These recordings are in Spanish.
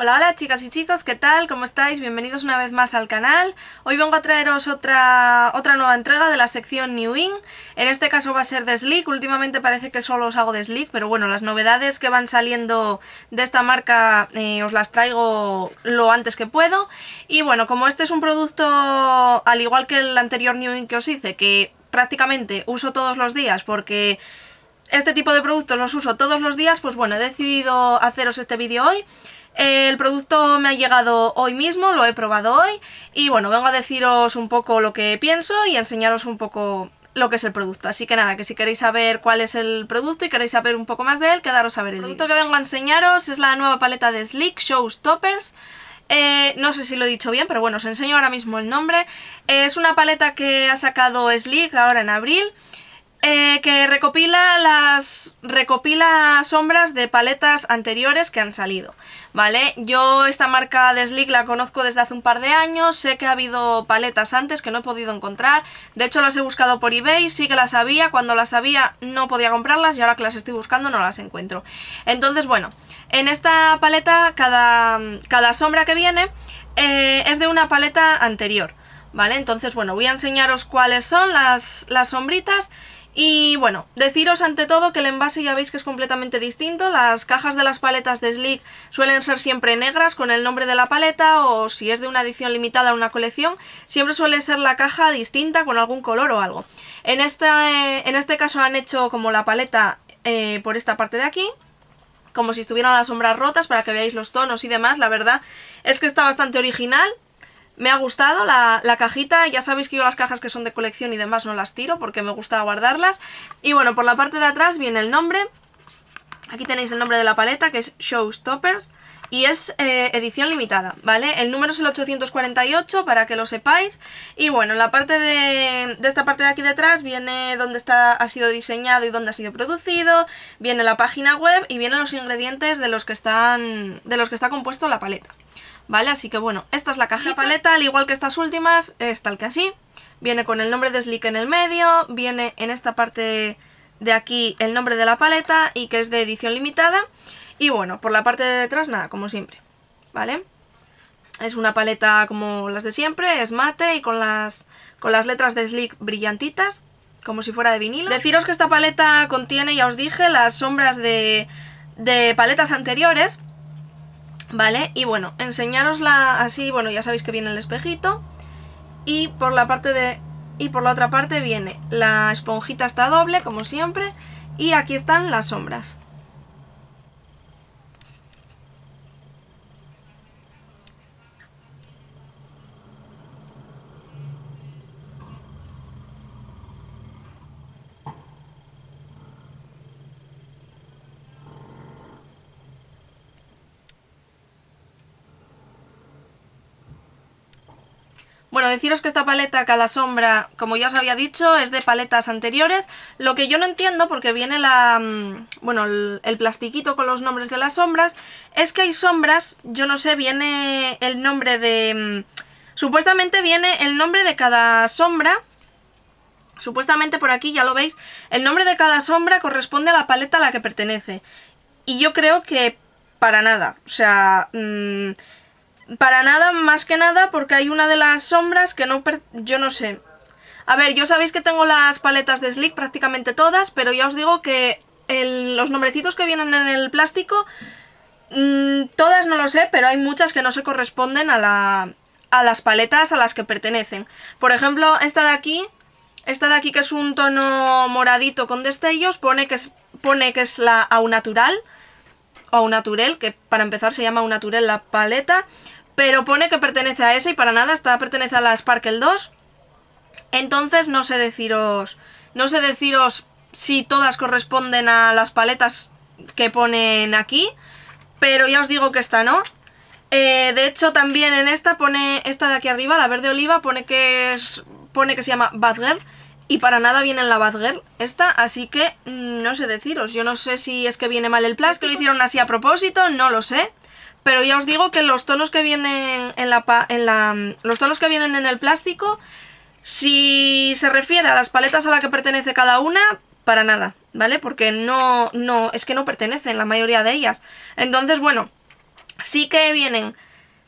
Hola, hola chicas y chicos, ¿qué tal? ¿Cómo estáis? Bienvenidos una vez más al canal. Hoy vengo a traeros otra, otra nueva entrega de la sección New In. En este caso va a ser de Sleek, últimamente parece que solo os hago de Sleek, pero bueno, las novedades que van saliendo de esta marca eh, os las traigo lo antes que puedo. Y bueno, como este es un producto, al igual que el anterior New In que os hice, que prácticamente uso todos los días porque este tipo de productos los uso todos los días, pues bueno, he decidido haceros este vídeo hoy. El producto me ha llegado hoy mismo, lo he probado hoy y bueno, vengo a deciros un poco lo que pienso y enseñaros un poco lo que es el producto. Así que nada, que si queréis saber cuál es el producto y queréis saber un poco más de él, quedaros a ver el, el producto que vengo a enseñaros es la nueva paleta de Sleek Showstoppers. Eh, no sé si lo he dicho bien, pero bueno, os enseño ahora mismo el nombre. Eh, es una paleta que ha sacado Slick ahora en abril. Eh, que recopila las recopila sombras de paletas anteriores que han salido, ¿vale? Yo esta marca de la conozco desde hace un par de años, sé que ha habido paletas antes que no he podido encontrar, de hecho las he buscado por eBay, sí que las había, cuando las había no podía comprarlas y ahora que las estoy buscando no las encuentro. Entonces, bueno, en esta paleta cada, sombra que viene eh, es de una paleta anterior, ¿vale? Entonces, bueno, voy a enseñaros cuáles son las, las sombritas... Y bueno, deciros ante todo que el envase ya veis que es completamente distinto, las cajas de las paletas de Sleek suelen ser siempre negras con el nombre de la paleta o si es de una edición limitada en una colección, siempre suele ser la caja distinta con algún color o algo. En este, este caso han hecho como la paleta eh, por esta parte de aquí, como si estuvieran las sombras rotas para que veáis los tonos y demás, la verdad es que está bastante original, me ha gustado la, cajita, ya sabéis que yo las cajas que son de colección y demás no las tiro porque me gusta guardarlas. Y bueno, por la parte de atrás viene el nombre, aquí tenéis el nombre de la paleta que es Showstoppers y es eh, edición limitada, ¿vale? El número es el 848 para que lo sepáis y bueno, la parte de, de esta parte de aquí detrás viene donde está, ha sido diseñado y dónde ha sido producido, viene la página web y vienen los ingredientes de los que están de los que está compuesto la paleta. ¿vale? Así que bueno, esta es la caja paleta, al igual que estas últimas, es tal que así. Viene con el nombre de Slick en el medio, viene en esta parte de aquí el nombre de la paleta y que es de edición limitada. Y bueno, por la parte de detrás nada, como siempre, ¿vale? Es una paleta como las de siempre, es mate y con las, con las letras de Slick brillantitas, como si fuera de vinilo. Deciros que esta paleta contiene, ya os dije, las sombras de, de paletas anteriores, ¿Vale? Y bueno, enseñarosla así, bueno, ya sabéis que viene el espejito. Y por la parte de... Y por la otra parte viene la esponjita está doble, como siempre. Y aquí están las sombras. Bueno, deciros que esta paleta, cada sombra, como ya os había dicho, es de paletas anteriores. Lo que yo no entiendo, porque viene la mm, bueno el, plastiquito con los nombres de las sombras, es que hay sombras, yo no sé, viene el nombre de... Mm, supuestamente viene el nombre de cada sombra. Supuestamente por aquí, ya lo veis, el nombre de cada sombra corresponde a la paleta a la que pertenece. Y yo creo que para nada. O sea... Mm, para nada, más que nada, porque hay una de las sombras que no... yo no sé. A ver, yo sabéis que tengo las paletas de Slick prácticamente todas, pero ya os digo que los nombrecitos que vienen en el plástico, mm, todas no lo sé, pero hay muchas que no se corresponden a, la, a las paletas a las que pertenecen. Por ejemplo, esta de aquí, esta de aquí que es un tono moradito con destellos, pone que es, pone que es la Au Natural, o Au Naturel, que para empezar se llama Au Naturel la paleta, pero pone que pertenece a esa y para nada, esta pertenece a la Sparkle 2. Entonces no sé deciros, no sé deciros si todas corresponden a las paletas que ponen aquí, pero ya os digo que esta no. Eh, de hecho también en esta pone, esta de aquí arriba, la verde oliva, pone que, es, pone que se llama Badger y para nada viene en la Bad esta, así que mm, no sé deciros. Yo no sé si es que viene mal el plas, que lo hicieron así a propósito, no lo sé pero ya os digo que los tonos que vienen en la, en la, los tonos que vienen en el plástico, si se refiere a las paletas a la que pertenece cada una, para nada, ¿vale? Porque no, no, es que no pertenecen la mayoría de ellas. Entonces, bueno, sí que vienen,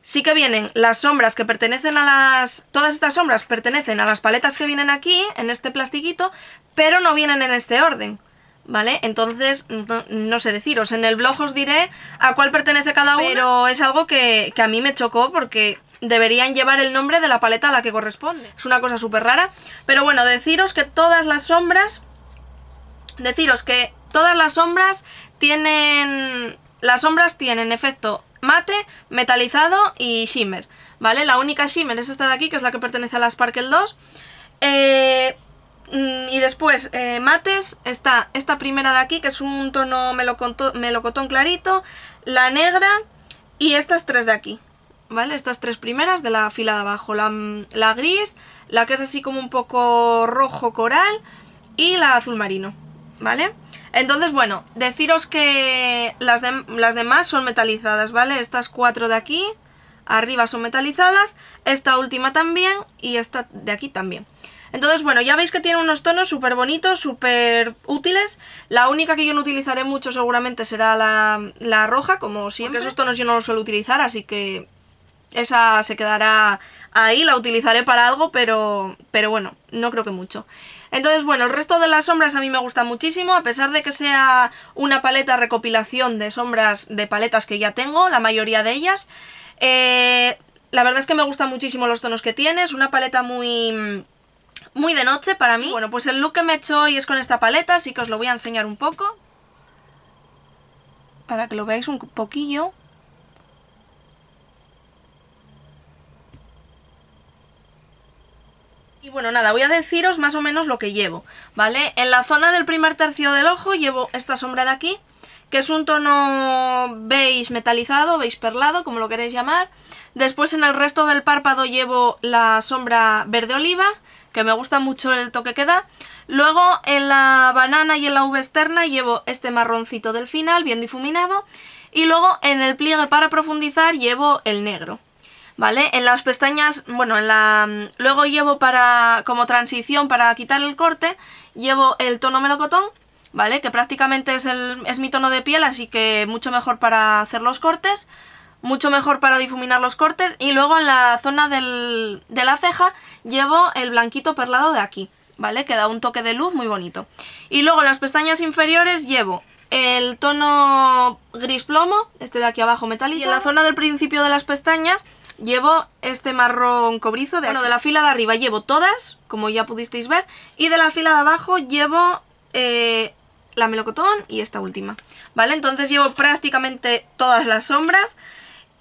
sí que vienen las sombras que pertenecen a las... Todas estas sombras pertenecen a las paletas que vienen aquí, en este plastiquito, pero no vienen en este orden. ¿vale? Entonces, no, sé deciros, en el blog os diré a cuál pertenece cada uno, pero es algo que, que a mí me chocó porque deberían llevar el nombre de la paleta a la que corresponde. Es una cosa súper rara, pero bueno, deciros que todas las sombras, deciros que todas las sombras tienen, las sombras tienen efecto mate, metalizado y shimmer, ¿vale? La única shimmer es esta de aquí, que es la que pertenece a la Sparkle 2. Eh, Mm, y después, eh, mates, está esta primera de aquí, que es un tono melocotón clarito, la negra y estas tres de aquí, ¿vale? Estas tres primeras de la fila de abajo, la, gris, la que es así como un poco rojo coral y la azul marino, ¿vale? Entonces, bueno, deciros que las demás son metalizadas, ¿vale? Estas cuatro de aquí, arriba son metalizadas, esta última también y esta de aquí también. Entonces, bueno, ya veis que tiene unos tonos súper bonitos, súper útiles. La única que yo no utilizaré mucho seguramente será la, roja, como siempre. esos tonos yo no los suelo utilizar, así que esa se quedará ahí, la utilizaré para algo, pero, pero bueno, no creo que mucho. Entonces, bueno, el resto de las sombras a mí me gusta muchísimo, a pesar de que sea una paleta recopilación de sombras de paletas que ya tengo, la mayoría de ellas. Eh, la verdad es que me gustan muchísimo los tonos que tiene, es una paleta muy muy de noche para mí. Bueno, pues el look que me he hecho hoy es con esta paleta, así que os lo voy a enseñar un poco. Para que lo veáis un poquillo. Y bueno, nada, voy a deciros más o menos lo que llevo, ¿vale? En la zona del primer tercio del ojo llevo esta sombra de aquí, que es un tono veis metalizado, veis perlado, como lo queréis llamar. Después en el resto del párpado llevo la sombra verde oliva, que me gusta mucho el toque que da. Luego en la banana y en la V externa llevo este marroncito del final, bien difuminado. Y luego en el pliegue para profundizar llevo el negro. ¿Vale? En las pestañas, bueno, en la... Luego llevo para, como transición para quitar el corte, llevo el tono melocotón, ¿vale? Que prácticamente es, el, es mi tono de piel, así que mucho mejor para hacer los cortes mucho mejor para difuminar los cortes y luego en la zona de la ceja llevo el blanquito perlado de aquí, ¿vale? Que da un toque de luz muy bonito. Y luego en las pestañas inferiores llevo el tono gris plomo, este de aquí abajo metálico, y en la zona del principio de las pestañas llevo este marrón cobrizo bueno, de la fila de arriba llevo todas, como ya pudisteis ver, y de la fila de abajo llevo eh, la melocotón y esta última, ¿vale? Entonces llevo prácticamente todas las sombras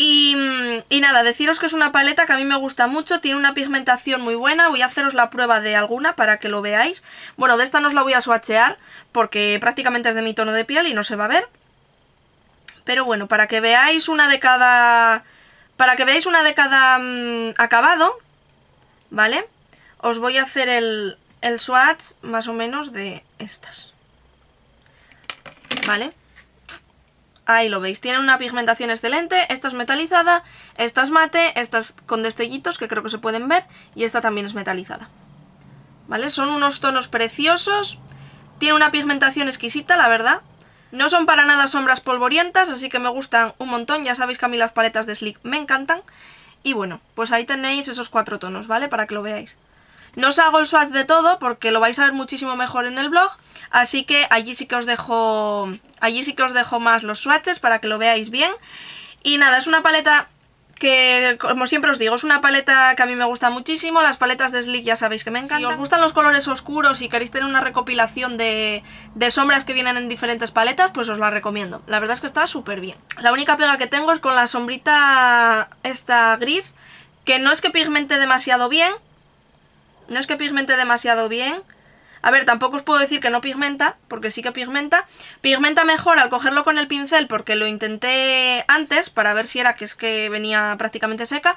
y, nada, deciros que es una paleta que a mí me gusta mucho, tiene una pigmentación muy buena, voy a haceros la prueba de alguna para que lo veáis. Bueno, de esta no os la voy a swatchear porque prácticamente es de mi tono de piel y no se va a ver. Pero bueno, para que veáis una de cada... Para que veáis una de cada mm, acabado, ¿vale? Os voy a hacer el, el swatch más o menos de estas. ¿Vale? Ahí lo veis, tiene una pigmentación excelente, esta es metalizada, esta es mate, esta es con destellitos que creo que se pueden ver y esta también es metalizada. ¿Vale? Son unos tonos preciosos, tiene una pigmentación exquisita, la verdad. No son para nada sombras polvorientas, así que me gustan un montón, ya sabéis que a mí las paletas de Sleek me encantan. Y bueno, pues ahí tenéis esos cuatro tonos, ¿vale? Para que lo veáis. No os hago el swatch de todo porque lo vais a ver muchísimo mejor en el blog, así que allí sí que os dejo, allí sí que os dejo más los swatches para que lo veáis bien. Y nada, es una paleta que como siempre os digo, es una paleta que a mí me gusta muchísimo, las paletas de Slick ya sabéis que me encantan. Si os gustan los colores oscuros y queréis tener una recopilación de, de sombras que vienen en diferentes paletas, pues os la recomiendo. La verdad es que está súper bien. La única pega que tengo es con la sombrita esta gris, que no es que pigmente demasiado bien, no es que pigmente demasiado bien. A ver, tampoco os puedo decir que no pigmenta, porque sí que pigmenta. Pigmenta mejor al cogerlo con el pincel, porque lo intenté antes para ver si era que es que venía prácticamente seca.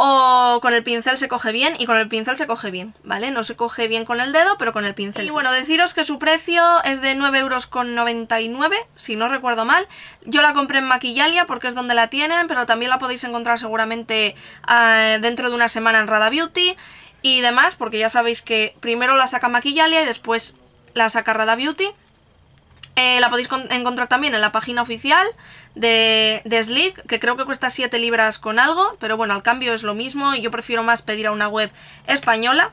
O con el pincel se coge bien, y con el pincel se coge bien, ¿vale? No se coge bien con el dedo, pero con el pincel Y bueno, deciros que su precio es de 9,99€, si no recuerdo mal. Yo la compré en Maquillalia, porque es donde la tienen, pero también la podéis encontrar seguramente eh, dentro de una semana en Rada Beauty y demás, porque ya sabéis que primero la saca Maquillalia y después la saca Rada Beauty. Eh, la podéis encontrar también en la página oficial de, de Sleek, que creo que cuesta 7 libras con algo, pero bueno, al cambio es lo mismo y yo prefiero más pedir a una web española.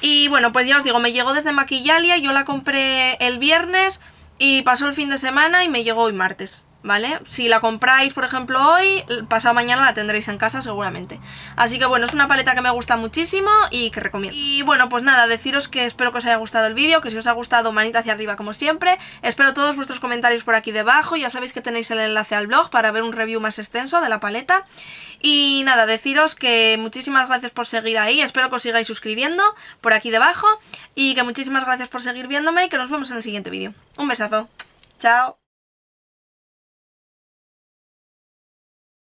Y bueno, pues ya os digo, me llegó desde Maquillalia, yo la compré el viernes y pasó el fin de semana y me llegó hoy martes. ¿vale? Si la compráis, por ejemplo, hoy, pasado mañana la tendréis en casa seguramente. Así que bueno, es una paleta que me gusta muchísimo y que recomiendo. Y bueno, pues nada, deciros que espero que os haya gustado el vídeo, que si os ha gustado, manita hacia arriba como siempre. Espero todos vuestros comentarios por aquí debajo, ya sabéis que tenéis el enlace al blog para ver un review más extenso de la paleta. Y nada, deciros que muchísimas gracias por seguir ahí, espero que os sigáis suscribiendo por aquí debajo y que muchísimas gracias por seguir viéndome y que nos vemos en el siguiente vídeo. Un besazo, chao.